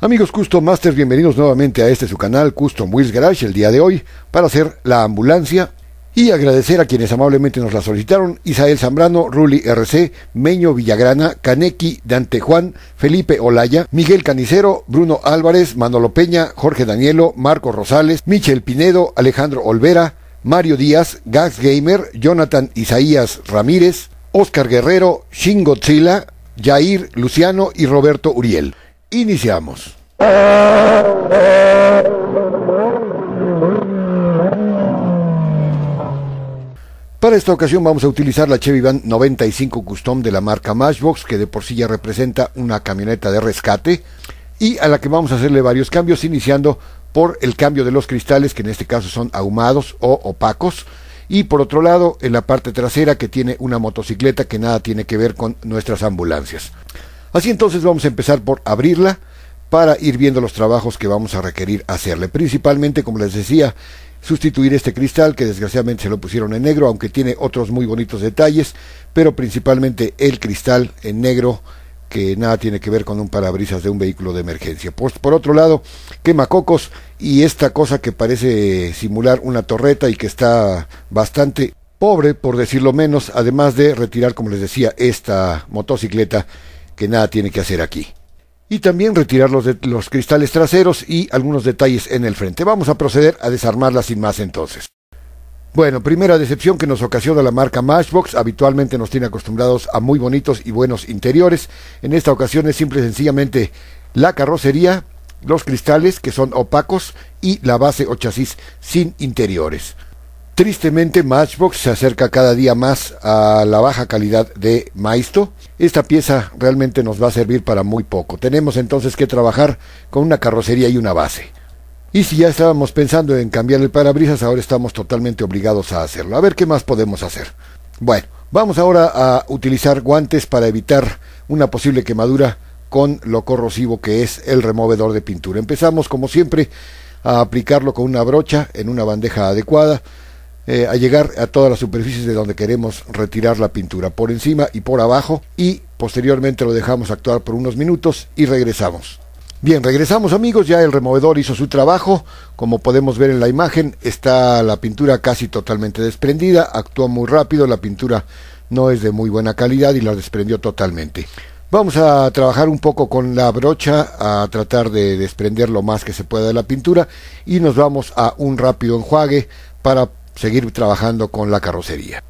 Amigos Custom Masters, bienvenidos nuevamente a este su canal Custom Wheels Garage el día de hoy para hacer la ambulancia y agradecer a quienes amablemente nos la solicitaron, Isael Zambrano, Ruli RC, Meño Villagrana, Kaneki, Dante Juan, Felipe Olaya, Miguel Canicero, Bruno Álvarez, Manolo Peña, Jorge Danielo, Marco Rosales, Michel Pinedo, Alejandro Olvera, Mario Díaz, Gax Gamer, Jonathan Isaías Ramírez, Oscar Guerrero, Shin Godzilla, Jair Luciano y Roberto Uriel. Iniciamos. Para esta ocasión vamos a utilizar la Chevy Van 95 Custom de la marca Matchbox, que de por sí ya representa una camioneta de rescate, y a la que vamos a hacerle varios cambios, iniciando por el cambio de los cristales, que en este caso son ahumados o opacos, y por otro lado en la parte trasera que tiene una motocicleta que nada tiene que ver con nuestras ambulancias. Así entonces vamos a empezar por abrirla para ir viendo los trabajos que vamos a requerir hacerle. Principalmente, como les decía, sustituir este cristal que desgraciadamente se lo pusieron en negro, aunque tiene otros muy bonitos detalles, pero principalmente el cristal en negro que nada tiene que ver con un parabrisas de un vehículo de emergencia. Por, por otro lado, quema cocos y esta cosa que parece simular una torreta y que está bastante pobre, por decirlo menos, además de retirar, como les decía, esta motocicleta que nada tiene que hacer aquí. Y también retirar los, los cristales traseros y algunos detalles en el frente. Vamos a proceder a desarmarla sin más entonces. Bueno, primera decepción que nos ocasiona la marca Matchbox. Habitualmente nos tiene acostumbrados a muy bonitos y buenos interiores. En esta ocasión es simple y sencillamente la carrocería, los cristales que son opacos y la base o chasis sin interiores. Tristemente, Matchbox se acerca cada día más a la baja calidad de Maisto esta pieza realmente nos va a servir para muy poco. Tenemos entonces que trabajar con una carrocería y una base. Y si ya estábamos pensando en cambiar el parabrisas, ahora estamos totalmente obligados a hacerlo. A ver qué más podemos hacer. Bueno, vamos ahora a utilizar guantes para evitar una posible quemadura con lo corrosivo que es el removedor de pintura. Empezamos como siempre a aplicarlo con una brocha en una bandeja adecuada eh, a llegar a todas las superficies de donde queremos retirar la pintura, por encima y por abajo, y posteriormente lo dejamos actuar por unos minutos y regresamos. Bien, regresamos amigos, ya el removedor hizo su trabajo, como podemos ver en la imagen está la pintura casi totalmente desprendida, actuó muy rápido, la pintura no es de muy buena calidad y la desprendió totalmente. Vamos a trabajar un poco con la brocha, a tratar de desprender lo más que se pueda de la pintura y nos vamos a un rápido enjuague para seguir trabajando con la carrocería.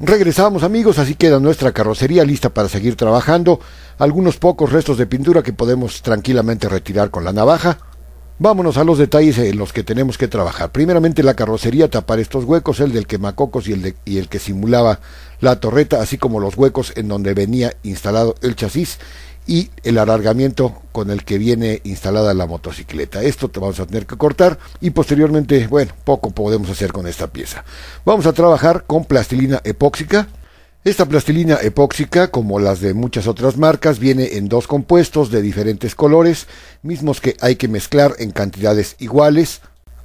Regresamos amigos, así queda nuestra carrocería lista para seguir trabajando, algunos pocos restos de pintura que podemos tranquilamente retirar con la navaja. Vámonos a los detalles en los que tenemos que trabajar. Primeramente la carrocería, tapar estos huecos, el del quemacocos y el, y el que simulaba la torreta, así como los huecos en donde venía instalado el chasis y el alargamiento con el que viene instalada la motocicleta. Esto te vamos a tener que cortar y posteriormente, bueno, poco podemos hacer con esta pieza. Vamos a trabajar con plastilina epóxica. Esta plastilina epóxica, como las de muchas otras marcas, viene en dos compuestos de diferentes colores, mismos que hay que mezclar en cantidades iguales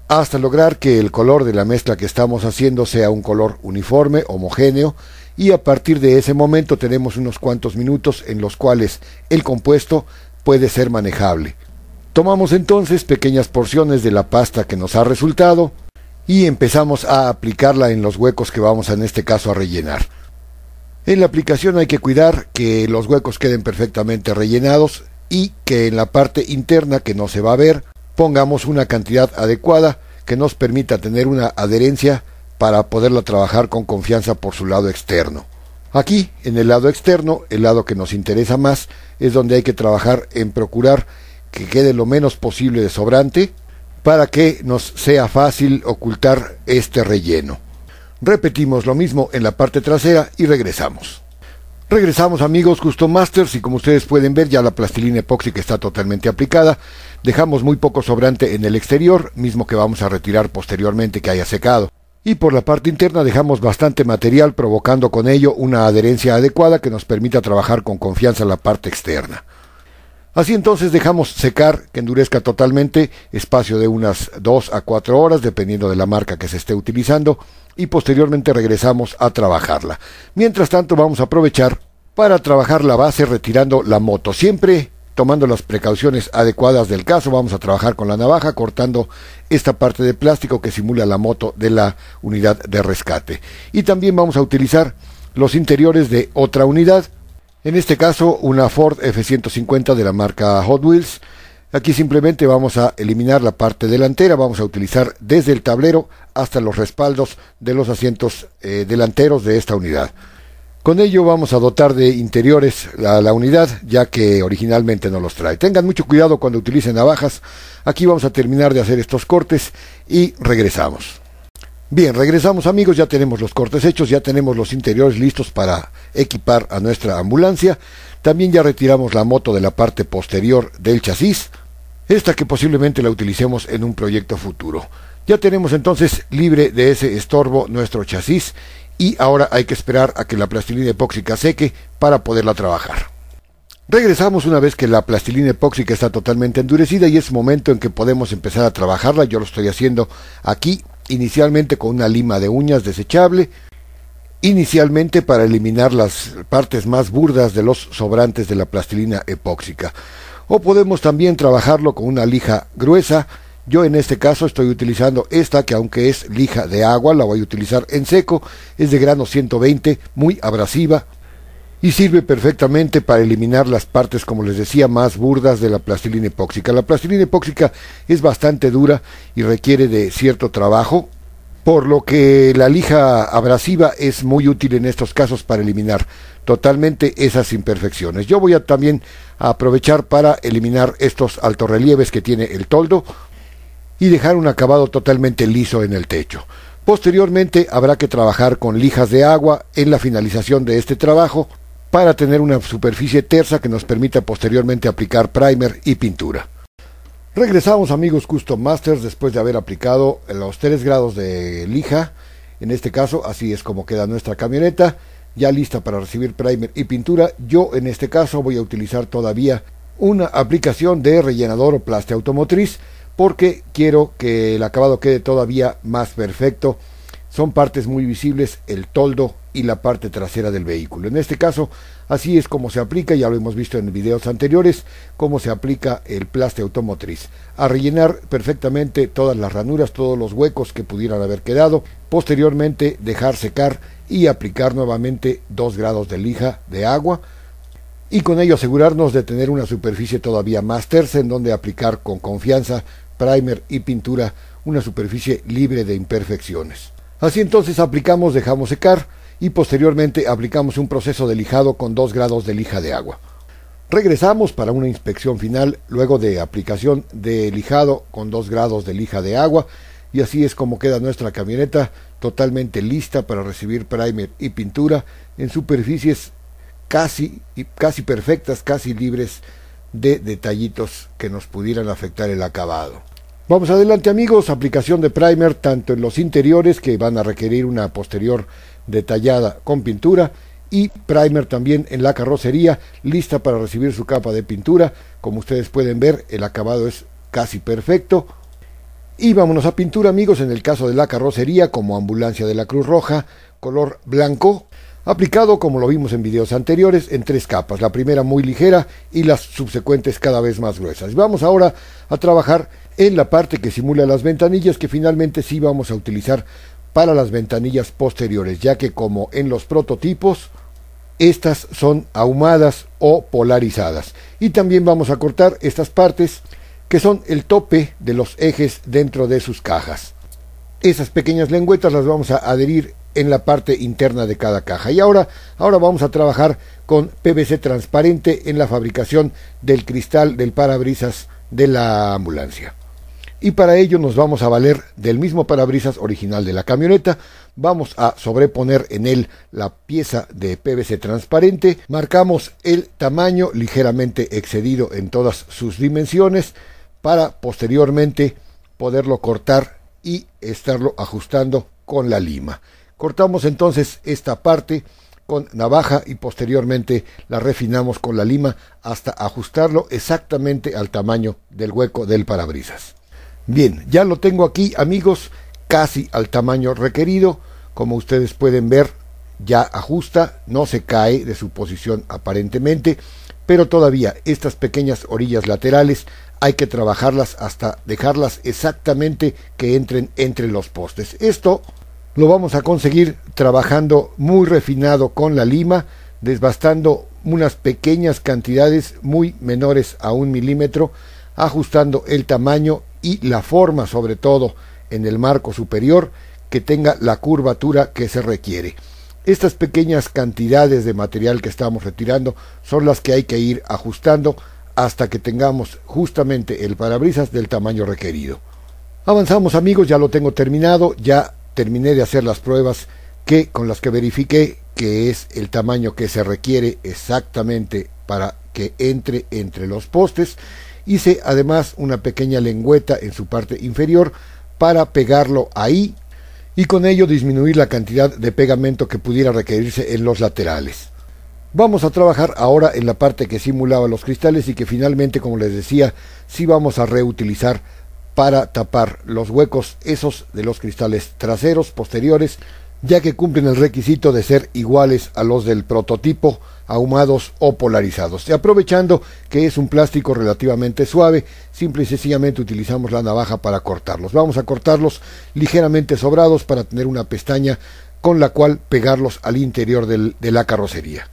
hasta lograr que el color de la mezcla que estamos haciendo sea un color uniforme, homogéneo y a partir de ese momento tenemos unos cuantos minutos en los cuales el compuesto puede ser manejable. Tomamos entonces pequeñas porciones de la pasta que nos ha resultado y empezamos a aplicarla en los huecos que vamos en este caso a rellenar. En la aplicación hay que cuidar que los huecos queden perfectamente rellenados y que en la parte interna que no se va a ver pongamos una cantidad adecuada que nos permita tener una adherencia para poderla trabajar con confianza por su lado externo. Aquí, en el lado externo, el lado que nos interesa más, es donde hay que trabajar en procurar que quede lo menos posible de sobrante para que nos sea fácil ocultar este relleno. Repetimos lo mismo en la parte trasera y regresamos. Regresamos amigos Custom Masters y como ustedes pueden ver ya la plastilina epóxica está totalmente aplicada. Dejamos muy poco sobrante en el exterior, mismo que vamos a retirar posteriormente que haya secado y por la parte interna dejamos bastante material provocando con ello una adherencia adecuada que nos permita trabajar con confianza la parte externa. Así entonces dejamos secar que endurezca totalmente, espacio de unas 2 a 4 horas dependiendo de la marca que se esté utilizando y posteriormente regresamos a trabajarla. Mientras tanto vamos a aprovechar para trabajar la base retirando la moto siempre tomando las precauciones adecuadas del caso, vamos a trabajar con la navaja cortando esta parte de plástico que simula la moto de la unidad de rescate. Y también vamos a utilizar los interiores de otra unidad, en este caso una Ford F150 de la marca Hot Wheels. Aquí simplemente vamos a eliminar la parte delantera, vamos a utilizar desde el tablero hasta los respaldos de los asientos eh, delanteros de esta unidad. Con ello vamos a dotar de interiores a la unidad, ya que originalmente no los trae. Tengan mucho cuidado cuando utilicen navajas. Aquí vamos a terminar de hacer estos cortes y regresamos. Bien, regresamos amigos, ya tenemos los cortes hechos, ya tenemos los interiores listos para equipar a nuestra ambulancia. También ya retiramos la moto de la parte posterior del chasis, esta que posiblemente la utilicemos en un proyecto futuro. Ya tenemos entonces libre de ese estorbo nuestro chasis y ahora hay que esperar a que la plastilina epóxica seque para poderla trabajar. Regresamos una vez que la plastilina epóxica está totalmente endurecida y es momento en que podemos empezar a trabajarla. Yo lo estoy haciendo aquí inicialmente con una lima de uñas desechable, inicialmente para eliminar las partes más burdas de los sobrantes de la plastilina epóxica. O podemos también trabajarlo con una lija gruesa, yo en este caso estoy utilizando esta que aunque es lija de agua, la voy a utilizar en seco, es de grano 120, muy abrasiva y sirve perfectamente para eliminar las partes, como les decía, más burdas de la plastilina epóxica. La plastilina epóxica es bastante dura y requiere de cierto trabajo, por lo que la lija abrasiva es muy útil en estos casos para eliminar totalmente esas imperfecciones. Yo voy a también aprovechar para eliminar estos altorrelieves que tiene el toldo y dejar un acabado totalmente liso en el techo. Posteriormente habrá que trabajar con lijas de agua en la finalización de este trabajo para tener una superficie tersa que nos permita posteriormente aplicar primer y pintura. Regresamos amigos Custom Masters después de haber aplicado los 3 grados de lija, en este caso así es como queda nuestra camioneta, ya lista para recibir primer y pintura, yo en este caso voy a utilizar todavía una aplicación de rellenador o plaste automotriz, porque quiero que el acabado quede todavía más perfecto. Son partes muy visibles el toldo y la parte trasera del vehículo. En este caso, así es como se aplica, ya lo hemos visto en videos anteriores, cómo se aplica el plaste automotriz. A rellenar perfectamente todas las ranuras, todos los huecos que pudieran haber quedado. Posteriormente, dejar secar y aplicar nuevamente 2 grados de lija de agua y con ello asegurarnos de tener una superficie todavía más tersa en donde aplicar con confianza primer y pintura una superficie libre de imperfecciones. Así entonces aplicamos, dejamos secar y posteriormente aplicamos un proceso de lijado con 2 grados de lija de agua. Regresamos para una inspección final luego de aplicación de lijado con 2 grados de lija de agua y así es como queda nuestra camioneta totalmente lista para recibir primer y pintura en superficies casi, casi perfectas, casi libres de detallitos que nos pudieran afectar el acabado. Vamos adelante amigos, aplicación de primer tanto en los interiores que van a requerir una posterior detallada con pintura y primer también en la carrocería lista para recibir su capa de pintura. Como ustedes pueden ver el acabado es casi perfecto. Y vámonos a pintura amigos en el caso de la carrocería como ambulancia de la Cruz Roja color blanco aplicado, como lo vimos en videos anteriores, en tres capas, la primera muy ligera y las subsecuentes cada vez más gruesas. Vamos ahora a trabajar en la parte que simula las ventanillas que finalmente sí vamos a utilizar para las ventanillas posteriores, ya que como en los prototipos, estas son ahumadas o polarizadas. Y también vamos a cortar estas partes que son el tope de los ejes dentro de sus cajas. Esas pequeñas lengüetas las vamos a adherir en la parte interna de cada caja. Y ahora, ahora vamos a trabajar con PVC transparente en la fabricación del cristal del parabrisas de la ambulancia. Y para ello nos vamos a valer del mismo parabrisas original de la camioneta, vamos a sobreponer en él la pieza de PVC transparente, marcamos el tamaño ligeramente excedido en todas sus dimensiones para posteriormente poderlo cortar y estarlo ajustando con la lima. Cortamos entonces esta parte con navaja y posteriormente la refinamos con la lima hasta ajustarlo exactamente al tamaño del hueco del parabrisas. Bien, ya lo tengo aquí amigos, casi al tamaño requerido. Como ustedes pueden ver, ya ajusta, no se cae de su posición aparentemente, pero todavía estas pequeñas orillas laterales hay que trabajarlas hasta dejarlas exactamente que entren entre los postes. Esto lo vamos a conseguir trabajando muy refinado con la lima, desbastando unas pequeñas cantidades muy menores a un milímetro, ajustando el tamaño y la forma sobre todo en el marco superior que tenga la curvatura que se requiere. Estas pequeñas cantidades de material que estamos retirando son las que hay que ir ajustando hasta que tengamos justamente el parabrisas del tamaño requerido. Avanzamos amigos, ya lo tengo terminado, ya terminé de hacer las pruebas que con las que verifiqué que es el tamaño que se requiere exactamente para que entre entre los postes. Hice además una pequeña lengüeta en su parte inferior para pegarlo ahí y con ello disminuir la cantidad de pegamento que pudiera requerirse en los laterales. Vamos a trabajar ahora en la parte que simulaba los cristales y que finalmente, como les decía, sí vamos a reutilizar para tapar los huecos esos de los cristales traseros posteriores, ya que cumplen el requisito de ser iguales a los del prototipo, ahumados o polarizados. Y aprovechando que es un plástico relativamente suave, simple y sencillamente utilizamos la navaja para cortarlos. Vamos a cortarlos ligeramente sobrados para tener una pestaña con la cual pegarlos al interior de la carrocería.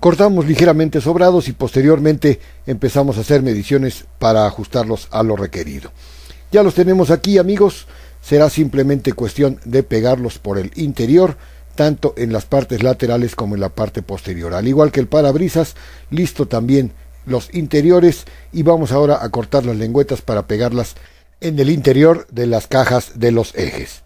Cortamos ligeramente sobrados y posteriormente empezamos a hacer mediciones para ajustarlos a lo requerido. Ya los tenemos aquí amigos, será simplemente cuestión de pegarlos por el interior, tanto en las partes laterales como en la parte posterior. Al igual que el parabrisas, listo también los interiores y vamos ahora a cortar las lengüetas para pegarlas en el interior de las cajas de los ejes.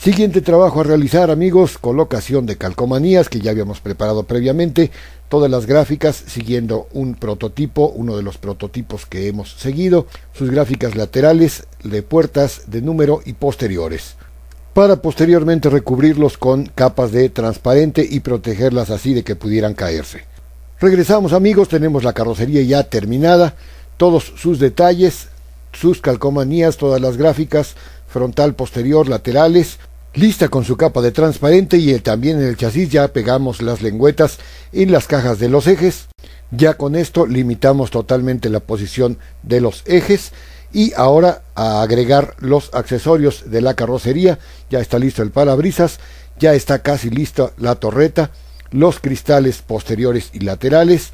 Siguiente trabajo a realizar, amigos, colocación de calcomanías que ya habíamos preparado previamente, todas las gráficas siguiendo un prototipo, uno de los prototipos que hemos seguido, sus gráficas laterales, de puertas, de número y posteriores, para posteriormente recubrirlos con capas de transparente y protegerlas así de que pudieran caerse. Regresamos amigos, tenemos la carrocería ya terminada, todos sus detalles, sus calcomanías, todas las gráficas, frontal, posterior, laterales, lista con su capa de transparente y también en el chasis ya pegamos las lengüetas en las cajas de los ejes. Ya con esto limitamos totalmente la posición de los ejes y ahora a agregar los accesorios de la carrocería. Ya está listo el parabrisas, ya está casi lista la torreta, los cristales posteriores y laterales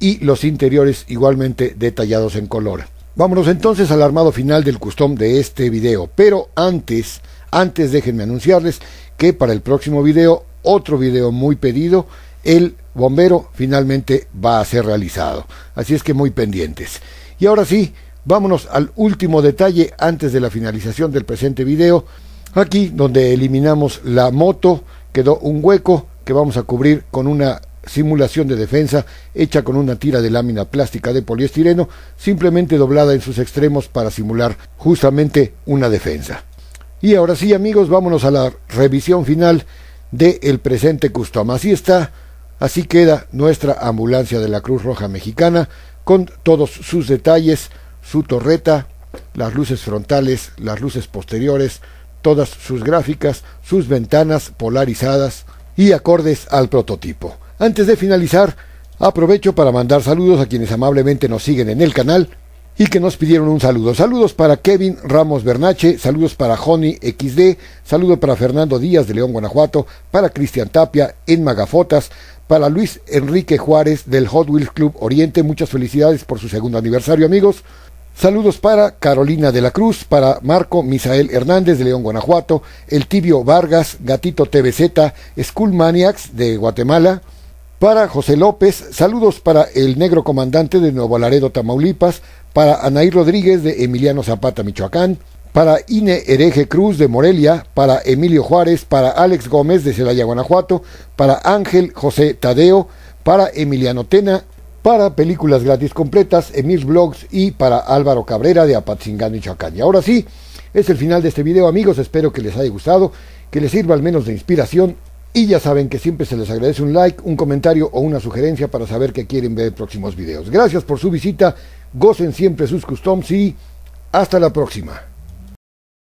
y los interiores igualmente detallados en color. Vámonos entonces al armado final del custom de este video, pero antes antes déjenme anunciarles que para el próximo video, otro video muy pedido, el bombero finalmente va a ser realizado. Así es que muy pendientes. Y ahora sí, vámonos al último detalle antes de la finalización del presente video. Aquí donde eliminamos la moto, quedó un hueco que vamos a cubrir con una simulación de defensa hecha con una tira de lámina plástica de poliestireno, simplemente doblada en sus extremos para simular justamente una defensa. Y ahora sí, amigos, vámonos a la revisión final de El Presente Custom. Así está, así queda nuestra ambulancia de la Cruz Roja Mexicana con todos sus detalles, su torreta, las luces frontales, las luces posteriores, todas sus gráficas, sus ventanas polarizadas y acordes al prototipo. Antes de finalizar, aprovecho para mandar saludos a quienes amablemente nos siguen en el canal y que nos pidieron un saludo. Saludos para Kevin Ramos Bernache, saludos para Joni XD, saludo para Fernando Díaz de León, Guanajuato, para Cristian Tapia en Magafotas, para Luis Enrique Juárez del Hot Wheels Club Oriente, muchas felicidades por su segundo aniversario amigos. Saludos para Carolina de la Cruz, para Marco Misael Hernández de León, Guanajuato, El Tibio Vargas, Gatito TVZ, School Maniacs de Guatemala, para José López, saludos para el negro comandante de Nuevo Laredo, Tamaulipas, para Anaí Rodríguez de Emiliano Zapata, Michoacán, para Ine Hereje Cruz de Morelia, para Emilio Juárez, para Alex Gómez de Celaya, Guanajuato, para Ángel José Tadeo, para Emiliano Tena, para películas gratis completas, Emil Blogs y para Álvaro Cabrera de Apatzingán, Michoacán. Y ahora sí, es el final de este video, amigos. Espero que les haya gustado, que les sirva al menos de inspiración y ya saben que siempre se les agradece un like, un comentario o una sugerencia para saber que quieren ver próximos videos. Gracias por su visita, gocen siempre sus customs y hasta la próxima.